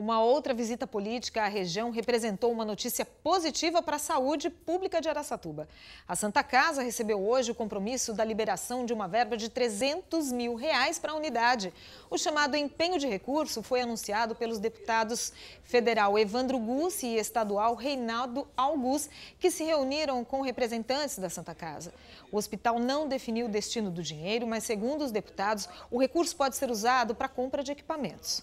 Uma outra visita política à região representou uma notícia positiva para a saúde pública de Araçatuba. A Santa Casa recebeu hoje o compromisso da liberação de uma verba de 300 mil reais para a unidade. O chamado empenho de recurso foi anunciado pelos deputados federal Evandro Gussi e estadual Reinaldo August, que se reuniram com representantes da Santa Casa. O hospital não definiu o destino do dinheiro, mas segundo os deputados, o recurso pode ser usado para compra de equipamentos.